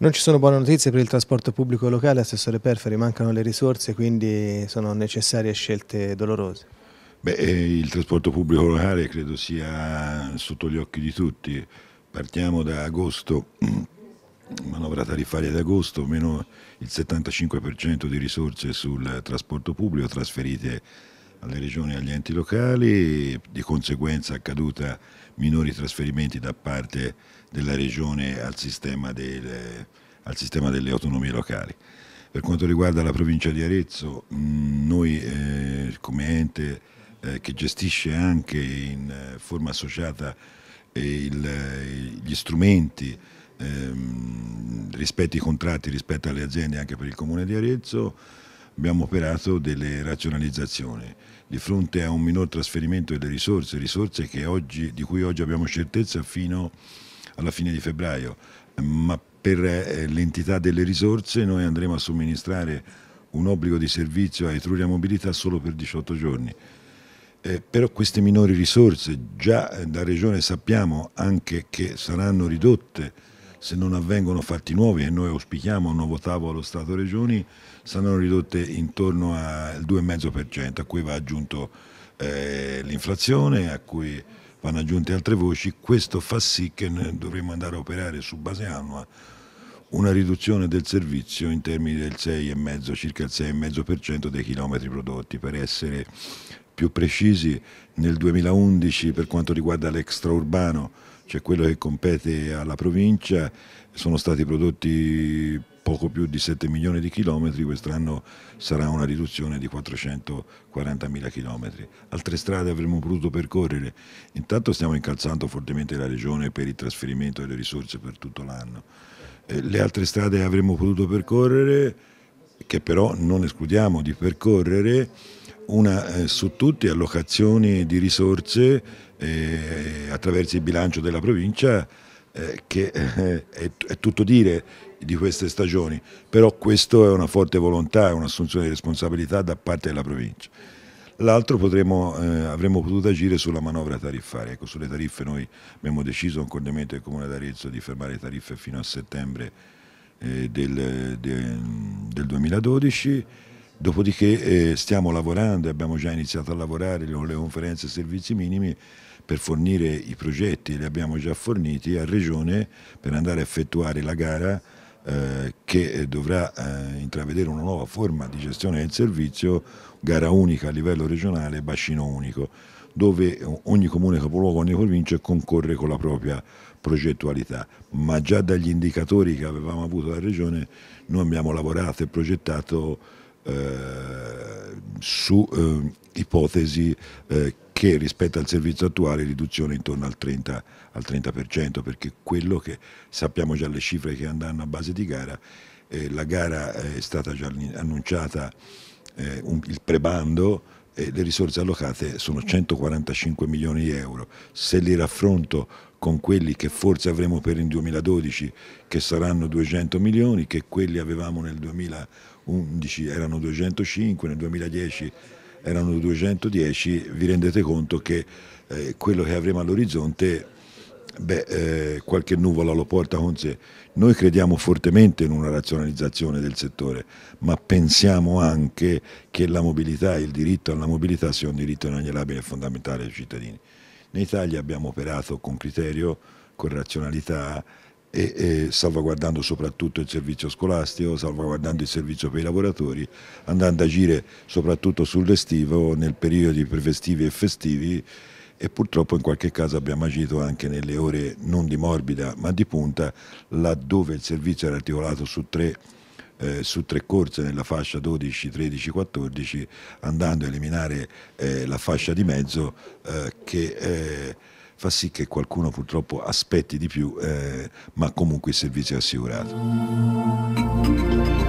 Non ci sono buone notizie per il trasporto pubblico locale, Assessore Perferi, mancano le risorse, quindi sono necessarie scelte dolorose. Beh, eh, il trasporto pubblico locale credo sia sotto gli occhi di tutti. Partiamo da agosto, mm, manovra tariffaria di agosto, meno il 75% di risorse sul trasporto pubblico trasferite alle regioni e agli enti locali, di conseguenza accaduta minori trasferimenti da parte della regione al sistema, del, al sistema delle autonomie locali. Per quanto riguarda la provincia di Arezzo, mm, noi eh, come ente eh, che gestisce anche in forma associata eh, il, eh, gli strumenti ehm, rispetto ai contratti, rispetto alle aziende anche per il comune di Arezzo, abbiamo operato delle razionalizzazioni. Di fronte a un minor trasferimento delle risorse, risorse oggi, di cui oggi abbiamo certezza fino alla fine di febbraio, ma per eh, l'entità delle risorse noi andremo a somministrare un obbligo di servizio a Etruria Mobilità solo per 18 giorni. Eh, però queste minori risorse già eh, da Regione sappiamo anche che saranno ridotte se non avvengono fatti nuovi e noi auspichiamo un nuovo tavolo Stato-Regioni, saranno ridotte intorno al 2,5%, a cui va aggiunto eh, l'inflazione, a cui vanno aggiunte altre voci. Questo fa sì che dovremo andare a operare su base annua una riduzione del servizio in termini del 6,5, circa il 6,5% dei chilometri prodotti per essere più precisi nel 2011 per quanto riguarda l'extraurbano cioè quello che compete alla provincia, sono stati prodotti poco più di 7 milioni di chilometri, quest'anno sarà una riduzione di 440 mila chilometri. Altre strade avremmo potuto percorrere. Intanto stiamo incalzando fortemente la regione per il trasferimento delle risorse per tutto l'anno. Eh, le altre strade avremmo potuto percorrere, che però non escludiamo di percorrere, una eh, su tutti allocazione di risorse eh, attraverso il bilancio della provincia eh, che eh, è, è, tutto dire di queste stagioni, però questo è una forte volontà, è un'assunzione di responsabilità da parte della provincia. L'altro eh, avremmo potuto agire sulla manovra tariffaria, ecco, sulle tariffe noi abbiamo deciso concordemente del Comune d'Arezzo di fermare le tariffe fino a settembre eh, del, del, del 2012 Dopodiché eh, stiamo lavorando, e abbiamo già iniziato a lavorare con le conferenze e servizi minimi per fornire i progetti, li abbiamo già forniti a Regione per andare a effettuare la gara eh, che eh, dovrà eh, intravedere una nuova forma di gestione del servizio, gara unica a livello regionale, bacino unico, dove eh, ogni comune capoluogo, ogni provincia concorre con la propria progettualità, ma già dagli indicatori che avevamo avuto dalla Regione noi abbiamo lavorato e progettato eh, su eh, ipotesi eh, che rispetto al servizio attuale riduzione intorno al 30%, al 30% perché quello che sappiamo già le cifre che andranno a base di gara, eh, la gara è stata già annunciata eh, un, il prebando e le risorse allocate sono 145 milioni di euro, se li raffronto con quelli che forse avremo per il 2012 che saranno 200 milioni, che quelli avevamo nel 2011 erano 205, nel 2010 erano 210, vi rendete conto che eh, quello che avremo all'orizzonte, beh, eh, qualche nuvola lo porta con sé. Noi crediamo fortemente in una razionalizzazione del settore, ma pensiamo anche che la mobilità, il diritto alla mobilità sia un diritto inalienabile e fondamentale ai cittadini. In Italia abbiamo operato con criterio, con razionalità e, e, salvaguardando soprattutto il servizio scolastico, salvaguardando il servizio per i lavoratori, andando ad agire soprattutto sull'estivo nel periodo prefestivi e festivi e purtroppo in qualche caso abbiamo agito anche nelle ore non di morbida ma di punta laddove il servizio era articolato su tre eh, su tre corse nella fascia 12, 13, 14, andando a eliminare eh, la fascia di mezzo eh, che eh, fa sì che qualcuno purtroppo aspetti di più, eh, ma comunque il servizio è assicurato.